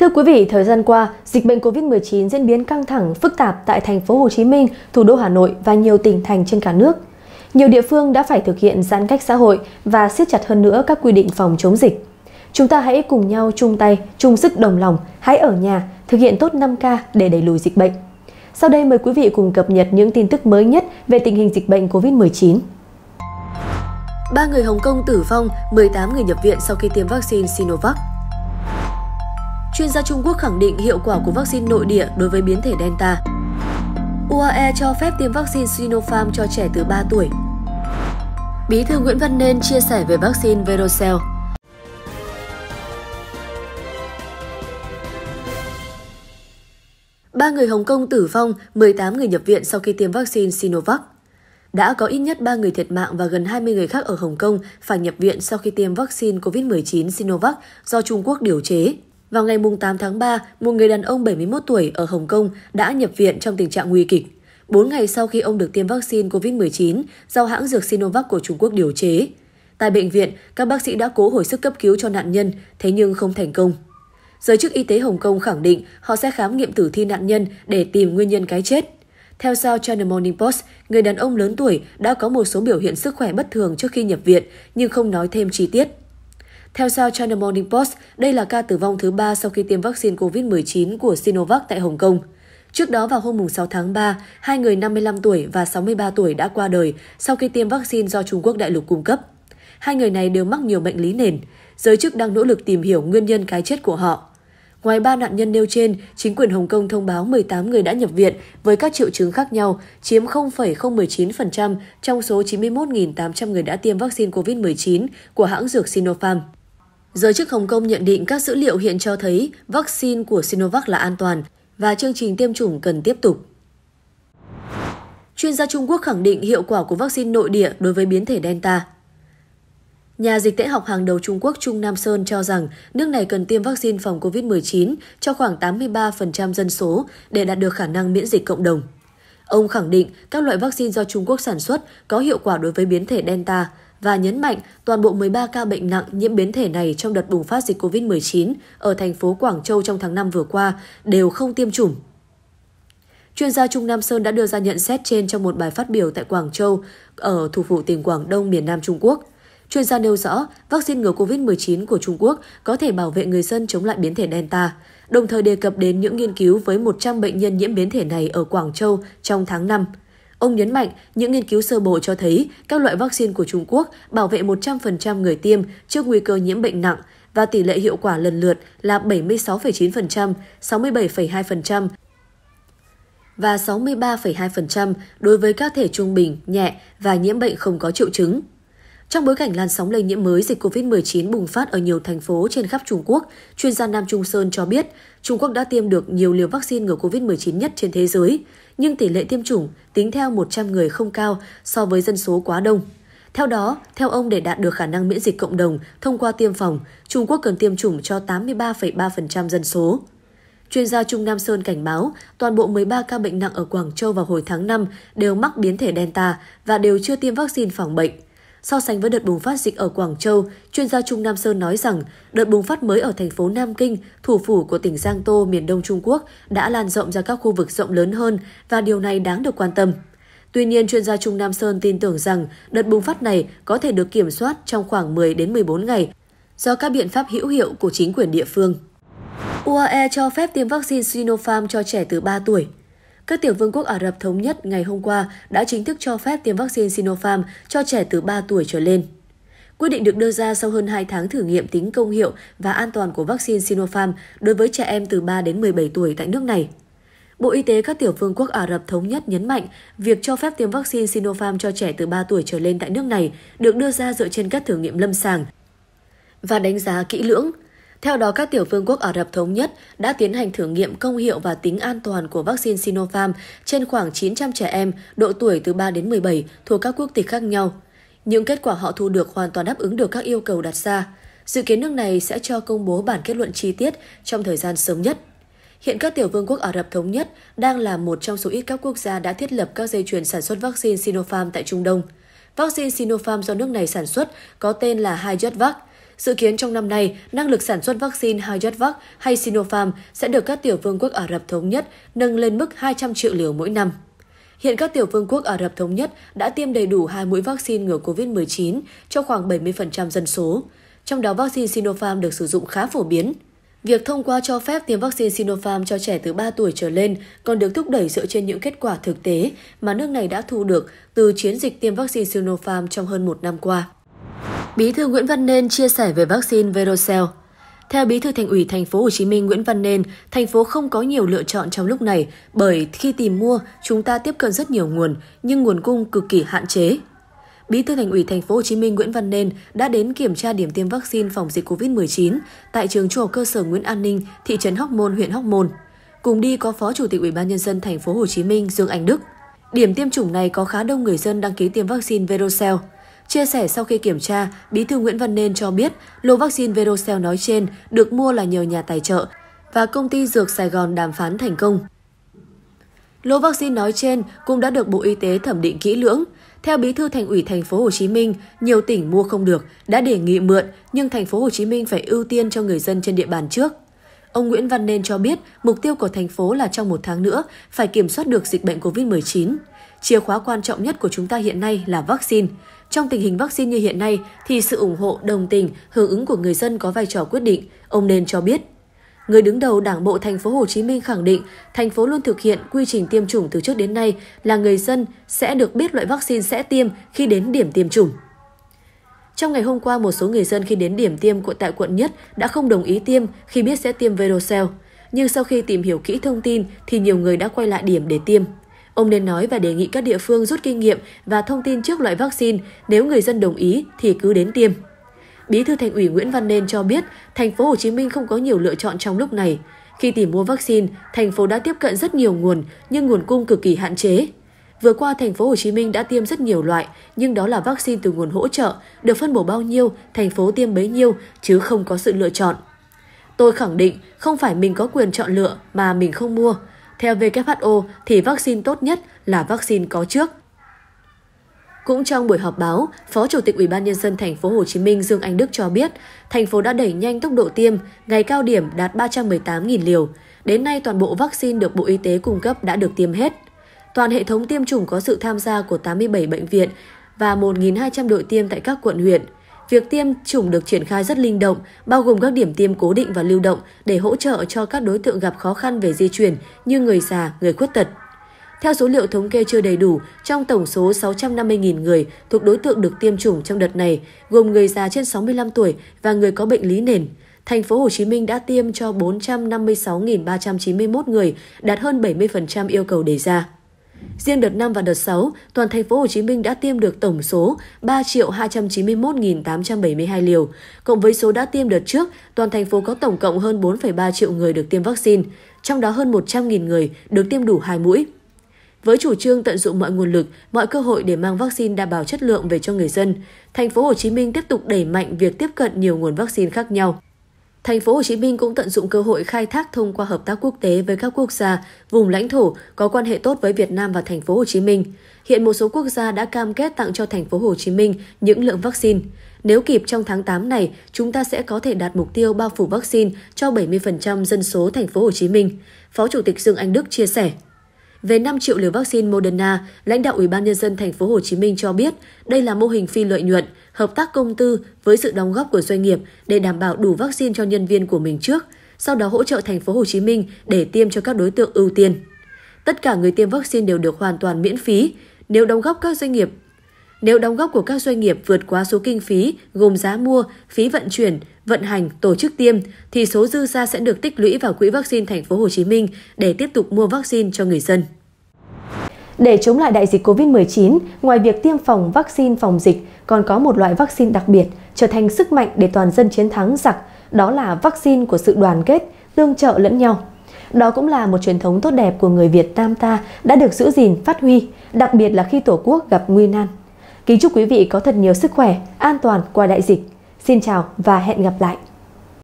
Thưa quý vị, thời gian qua, dịch bệnh COVID-19 diễn biến căng thẳng, phức tạp tại thành phố Hồ Chí Minh, thủ đô Hà Nội và nhiều tỉnh thành trên cả nước. Nhiều địa phương đã phải thực hiện giãn cách xã hội và siết chặt hơn nữa các quy định phòng chống dịch. Chúng ta hãy cùng nhau chung tay, chung sức đồng lòng, hãy ở nhà, thực hiện tốt 5K để đẩy lùi dịch bệnh. Sau đây mời quý vị cùng cập nhật những tin tức mới nhất về tình hình dịch bệnh COVID-19. 3 người Hồng Kông tử vong, 18 người nhập viện sau khi tiêm vaccine Sinovac chuyên gia Trung Quốc khẳng định hiệu quả của vaccine nội địa đối với biến thể Delta. UAE cho phép tiêm vaccine Sinopharm cho trẻ từ 3 tuổi. Bí thư Nguyễn Văn Nên chia sẻ về vaccine Verocell. Ba người Hồng Kông tử vong, 18 người nhập viện sau khi tiêm vaccine Sinovac. Đã có ít nhất 3 người thiệt mạng và gần 20 người khác ở Hồng Kông phải nhập viện sau khi tiêm vaccine COVID-19 Sinovac do Trung Quốc điều chế. Vào ngày 8 tháng 3, một người đàn ông 71 tuổi ở Hồng Kông đã nhập viện trong tình trạng nguy kịch. bốn ngày sau khi ông được tiêm vaccine COVID-19 do hãng dược Sinovac của Trung Quốc điều chế. Tại bệnh viện, các bác sĩ đã cố hồi sức cấp cứu cho nạn nhân, thế nhưng không thành công. Giới chức y tế Hồng Kông khẳng định họ sẽ khám nghiệm tử thi nạn nhân để tìm nguyên nhân cái chết. Theo South China Morning Post, người đàn ông lớn tuổi đã có một số biểu hiện sức khỏe bất thường trước khi nhập viện nhưng không nói thêm chi tiết. Theo sao China Morning Post, đây là ca tử vong thứ ba sau khi tiêm vaccine COVID-19 của Sinovac tại Hồng Kông. Trước đó vào hôm 6 tháng 3, hai người 55 tuổi và 63 tuổi đã qua đời sau khi tiêm vaccine do Trung Quốc đại lục cung cấp. Hai người này đều mắc nhiều bệnh lý nền. Giới chức đang nỗ lực tìm hiểu nguyên nhân cái chết của họ. Ngoài ba nạn nhân nêu trên, chính quyền Hồng Kông thông báo 18 người đã nhập viện với các triệu chứng khác nhau, chiếm 0,019% trong số 91.800 người đã tiêm vaccine COVID-19 của hãng dược Sinopharm. Giới chức Hồng Kông nhận định các dữ liệu hiện cho thấy vaccine của Sinovac là an toàn và chương trình tiêm chủng cần tiếp tục. Chuyên gia Trung Quốc khẳng định hiệu quả của vaccine nội địa đối với biến thể Delta. Nhà dịch tễ học hàng đầu Trung Quốc Trung Nam Sơn cho rằng nước này cần tiêm vaccine phòng COVID-19 cho khoảng 83% dân số để đạt được khả năng miễn dịch cộng đồng. Ông khẳng định các loại vaccine do Trung Quốc sản xuất có hiệu quả đối với biến thể Delta, và nhấn mạnh toàn bộ 13 ca bệnh nặng nhiễm biến thể này trong đợt bùng phát dịch COVID-19 ở thành phố Quảng Châu trong tháng 5 vừa qua đều không tiêm chủng. Chuyên gia Trung Nam Sơn đã đưa ra nhận xét trên trong một bài phát biểu tại Quảng Châu ở thủ phủ tỉnh Quảng Đông miền Nam Trung Quốc. Chuyên gia nêu rõ, vaccine ngừa COVID-19 của Trung Quốc có thể bảo vệ người dân chống lại biến thể Delta, đồng thời đề cập đến những nghiên cứu với 100 bệnh nhân nhiễm biến thể này ở Quảng Châu trong tháng 5. Ông nhấn mạnh, những nghiên cứu sơ bộ cho thấy các loại vaccine của Trung Quốc bảo vệ 100% người tiêm trước nguy cơ nhiễm bệnh nặng và tỷ lệ hiệu quả lần lượt là 76,9%, 67,2% và 63,2% đối với các thể trung bình, nhẹ và nhiễm bệnh không có triệu chứng. Trong bối cảnh làn sóng lây nhiễm mới dịch COVID-19 bùng phát ở nhiều thành phố trên khắp Trung Quốc, chuyên gia Nam Trung Sơn cho biết Trung Quốc đã tiêm được nhiều liều vaccine ngừa COVID-19 nhất trên thế giới nhưng tỷ lệ tiêm chủng tính theo 100 người không cao so với dân số quá đông. Theo đó, theo ông để đạt được khả năng miễn dịch cộng đồng thông qua tiêm phòng, Trung Quốc cần tiêm chủng cho 83,3% dân số. Chuyên gia Trung Nam Sơn cảnh báo toàn bộ 13 ca bệnh nặng ở Quảng Châu vào hồi tháng 5 đều mắc biến thể Delta và đều chưa tiêm vaccine phòng bệnh. So sánh với đợt bùng phát dịch ở Quảng Châu, chuyên gia Trung Nam Sơn nói rằng đợt bùng phát mới ở thành phố Nam Kinh, thủ phủ của tỉnh Giang Tô, miền đông Trung Quốc, đã lan rộng ra các khu vực rộng lớn hơn và điều này đáng được quan tâm. Tuy nhiên, chuyên gia Trung Nam Sơn tin tưởng rằng đợt bùng phát này có thể được kiểm soát trong khoảng 10 đến 14 ngày do các biện pháp hữu hiệu của chính quyền địa phương. UAE cho phép tiêm vaccine Sinopharm cho trẻ từ 3 tuổi. Các tiểu vương quốc Ả Rập Thống Nhất ngày hôm qua đã chính thức cho phép tiêm vaccine Sinopharm cho trẻ từ 3 tuổi trở lên. Quyết định được đưa ra sau hơn 2 tháng thử nghiệm tính công hiệu và an toàn của vaccine Sinopharm đối với trẻ em từ 3 đến 17 tuổi tại nước này. Bộ Y tế các tiểu vương quốc Ả Rập Thống Nhất nhấn mạnh việc cho phép tiêm vaccine Sinopharm cho trẻ từ 3 tuổi trở lên tại nước này được đưa ra dựa trên các thử nghiệm lâm sàng và đánh giá kỹ lưỡng theo đó, các tiểu vương quốc Ả Rập Thống Nhất đã tiến hành thử nghiệm công hiệu và tính an toàn của vaccine Sinopharm trên khoảng 900 trẻ em độ tuổi từ 3 đến 17 thuộc các quốc tịch khác nhau. Những kết quả họ thu được hoàn toàn đáp ứng được các yêu cầu đặt ra. Dự kiến nước này sẽ cho công bố bản kết luận chi tiết trong thời gian sớm nhất. Hiện các tiểu vương quốc Ả Rập Thống Nhất đang là một trong số ít các quốc gia đã thiết lập các dây chuyền sản xuất vaccine Sinopharm tại Trung Đông. Vaccine Sinopharm do nước này sản xuất có tên là Hyjotvac – Dự kiến trong năm nay, năng lực sản xuất vaccine Hayatvac hay Sinopharm sẽ được các tiểu vương quốc Ả Rập Thống Nhất nâng lên mức 200 triệu liều mỗi năm. Hiện các tiểu vương quốc Ả Rập Thống Nhất đã tiêm đầy đủ hai mũi vaccine ngừa COVID-19 cho khoảng 70% dân số. Trong đó, vaccine Sinopharm được sử dụng khá phổ biến. Việc thông qua cho phép tiêm vaccine Sinopharm cho trẻ từ 3 tuổi trở lên còn được thúc đẩy dựa trên những kết quả thực tế mà nước này đã thu được từ chiến dịch tiêm vaccine Sinopharm trong hơn một năm qua. Bí thư Nguyễn Văn Nên chia sẻ về vaccine Verocell. Theo Bí thư Thành ủy Thành phố Hồ Chí Minh Nguyễn Văn Nên, thành phố không có nhiều lựa chọn trong lúc này bởi khi tìm mua, chúng ta tiếp cận rất nhiều nguồn nhưng nguồn cung cực kỳ hạn chế. Bí thư Thành ủy Thành phố Hồ Chí Minh Nguyễn Văn Nên đã đến kiểm tra điểm tiêm vaccine phòng dịch COVID-19 tại trường trung học cơ sở Nguyễn An Ninh, thị trấn Hóc Môn, huyện Hóc Môn. Cùng đi có Phó Chủ tịch Ủy ban nhân dân Thành phố Hồ Chí Minh Dương Anh Đức. Điểm tiêm chủng này có khá đông người dân đăng ký tiêm vaccine Verocell. Chia sẻ sau khi kiểm tra, Bí thư Nguyễn Văn Nên cho biết lô vaccine Verocell nói trên được mua là nhờ nhà tài trợ và công ty Dược Sài Gòn đàm phán thành công. Lô vaccine nói trên cũng đã được Bộ Y tế thẩm định kỹ lưỡng. Theo Bí thư Thành ủy Thành phố Hồ Chí Minh, nhiều tỉnh mua không được đã đề nghị mượn, nhưng Thành phố Hồ Chí Minh phải ưu tiên cho người dân trên địa bàn trước. Ông Nguyễn Văn Nên cho biết mục tiêu của thành phố là trong một tháng nữa phải kiểm soát được dịch bệnh COVID-19. Chìa khóa quan trọng nhất của chúng ta hiện nay là vaccine. Trong tình hình vaccine như hiện nay thì sự ủng hộ, đồng tình, hưởng ứng của người dân có vai trò quyết định, ông nên cho biết. Người đứng đầu Đảng bộ thành phố Hồ Chí Minh khẳng định, thành phố luôn thực hiện quy trình tiêm chủng từ trước đến nay là người dân sẽ được biết loại vaccine sẽ tiêm khi đến điểm tiêm chủng. Trong ngày hôm qua, một số người dân khi đến điểm tiêm của tại quận nhất đã không đồng ý tiêm khi biết sẽ tiêm Verocell. Nhưng sau khi tìm hiểu kỹ thông tin thì nhiều người đã quay lại điểm để tiêm. Ông nên nói và đề nghị các địa phương rút kinh nghiệm và thông tin trước loại vaccine, nếu người dân đồng ý thì cứ đến tiêm. Bí thư Thành ủy Nguyễn Văn Nên cho biết, thành phố Hồ Chí Minh không có nhiều lựa chọn trong lúc này. Khi tìm mua vaccine, thành phố đã tiếp cận rất nhiều nguồn, nhưng nguồn cung cực kỳ hạn chế. Vừa qua, thành phố Hồ Chí Minh đã tiêm rất nhiều loại, nhưng đó là vaccine từ nguồn hỗ trợ, được phân bổ bao nhiêu, thành phố tiêm bấy nhiêu, chứ không có sự lựa chọn. Tôi khẳng định, không phải mình có quyền chọn lựa mà mình không mua. Theo WHO thì vaccine tốt nhất là vaccine có trước. Cũng trong buổi họp báo, Phó Chủ tịch Ủy ban nhân dân thành phố Hồ Chí Minh Dương Anh Đức cho biết, thành phố đã đẩy nhanh tốc độ tiêm, ngày cao điểm đạt 318.000 liều. Đến nay toàn bộ vaccine được Bộ Y tế cung cấp đã được tiêm hết. Toàn hệ thống tiêm chủng có sự tham gia của 87 bệnh viện và 1.200 đội tiêm tại các quận huyện. Việc tiêm chủng được triển khai rất linh động, bao gồm các điểm tiêm cố định và lưu động để hỗ trợ cho các đối tượng gặp khó khăn về di chuyển như người già, người khuyết tật. Theo số liệu thống kê chưa đầy đủ, trong tổng số 650.000 người thuộc đối tượng được tiêm chủng trong đợt này, gồm người già trên 65 tuổi và người có bệnh lý nền, thành phố Hồ Chí Minh đã tiêm cho 456.391 người, đạt hơn 70% yêu cầu đề ra. Riêng đợt 5 và đợt 6, toàn thành phố Hồ Chí Minh đã tiêm được tổng số 3.291.872 liều. Cộng với số đã tiêm đợt trước, toàn thành phố có tổng cộng hơn 4,3 triệu người được tiêm vaccine, trong đó hơn 100.000 người được tiêm đủ 2 mũi. Với chủ trương tận dụng mọi nguồn lực, mọi cơ hội để mang vaccine đảm bảo chất lượng về cho người dân, thành phố Hồ Chí Minh tiếp tục đẩy mạnh việc tiếp cận nhiều nguồn vaccine khác nhau. Thành phố Hồ Chí Minh cũng tận dụng cơ hội khai thác thông qua hợp tác quốc tế với các quốc gia, vùng lãnh thổ có quan hệ tốt với Việt Nam và Thành phố Hồ Chí Minh. Hiện một số quốc gia đã cam kết tặng cho Thành phố Hồ Chí Minh những lượng vaccine. Nếu kịp trong tháng 8 này, chúng ta sẽ có thể đạt mục tiêu bao phủ vaccine cho 70% dân số Thành phố Hồ Chí Minh. Phó Chủ tịch Dương Anh Đức chia sẻ. Về 5 triệu liều vaccine Moderna, lãnh đạo Ủy ban Nhân dân thành phố Hồ Chí Minh cho biết đây là mô hình phi lợi nhuận, hợp tác công tư với sự đóng góp của doanh nghiệp để đảm bảo đủ vaccine cho nhân viên của mình trước, sau đó hỗ trợ thành phố Hồ Chí Minh để tiêm cho các đối tượng ưu tiên. Tất cả người tiêm vaccine đều được hoàn toàn miễn phí. Nếu đóng góp các doanh nghiệp nếu đóng góp của các doanh nghiệp vượt quá số kinh phí gồm giá mua, phí vận chuyển, vận hành, tổ chức tiêm, thì số dư ra sẽ được tích lũy vào quỹ vaccine Thành phố Hồ Chí Minh để tiếp tục mua vaccine cho người dân. Để chống lại đại dịch COVID-19, ngoài việc tiêm phòng vaccine phòng dịch, còn có một loại vaccine đặc biệt trở thành sức mạnh để toàn dân chiến thắng giặc, đó là vaccine của sự đoàn kết, tương trợ lẫn nhau. Đó cũng là một truyền thống tốt đẹp của người Việt Nam ta đã được giữ gìn, phát huy, đặc biệt là khi Tổ quốc gặp nguy nan. Kính chúc quý vị có thật nhiều sức khỏe, an toàn qua đại dịch. Xin chào và hẹn gặp lại!